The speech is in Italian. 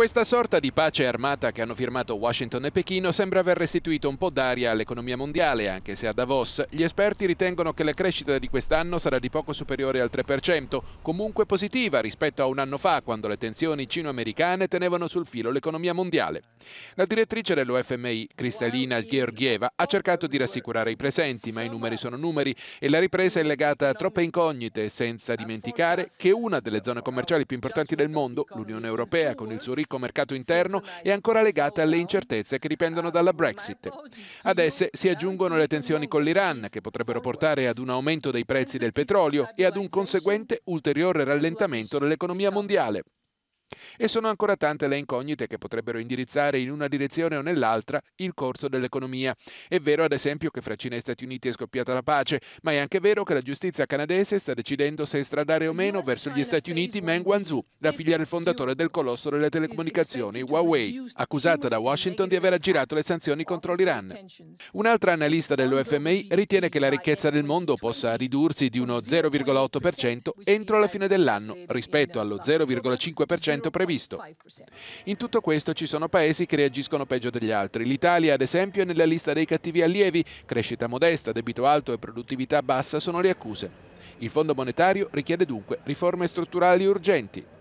Questa sorta di pace armata che hanno firmato Washington e Pechino sembra aver restituito un po' d'aria all'economia mondiale, anche se a Davos gli esperti ritengono che la crescita di quest'anno sarà di poco superiore al 3%, comunque positiva rispetto a un anno fa quando le tensioni cino-americane tenevano sul filo l'economia mondiale. La direttrice dell'OFMI, Cristalina Georgieva, ha cercato di rassicurare i presenti, ma i numeri sono numeri e la ripresa è legata a troppe incognite, senza dimenticare che una delle zone commerciali più importanti del mondo, l'Unione Europea con il suo ricco unico mercato interno è ancora legata alle incertezze che dipendono dalla Brexit. Ad esse si aggiungono le tensioni con l'Iran, che potrebbero portare ad un aumento dei prezzi del petrolio e ad un conseguente ulteriore rallentamento dell'economia mondiale. E sono ancora tante le incognite che potrebbero indirizzare in una direzione o nell'altra il corso dell'economia. È vero ad esempio che fra Cina e Stati Uniti è scoppiata la pace, ma è anche vero che la giustizia canadese sta decidendo se estradare o meno verso gli Stati Uniti Meng Wanzhou, la figlia del fondatore del colosso delle telecomunicazioni Huawei, accusata da Washington di aver aggirato le sanzioni contro l'Iran. Un'altra analista dell'OFMI ritiene che la ricchezza del mondo possa ridursi di uno 0,8% entro la fine dell'anno rispetto allo 0,5% 2,5% previsto. In tutto questo ci sono paesi che reagiscono peggio degli altri. L'Italia, ad esempio, è nella lista dei cattivi allievi. Crescita modesta, debito alto e produttività bassa sono le accuse. Il Fondo monetario richiede dunque riforme strutturali urgenti.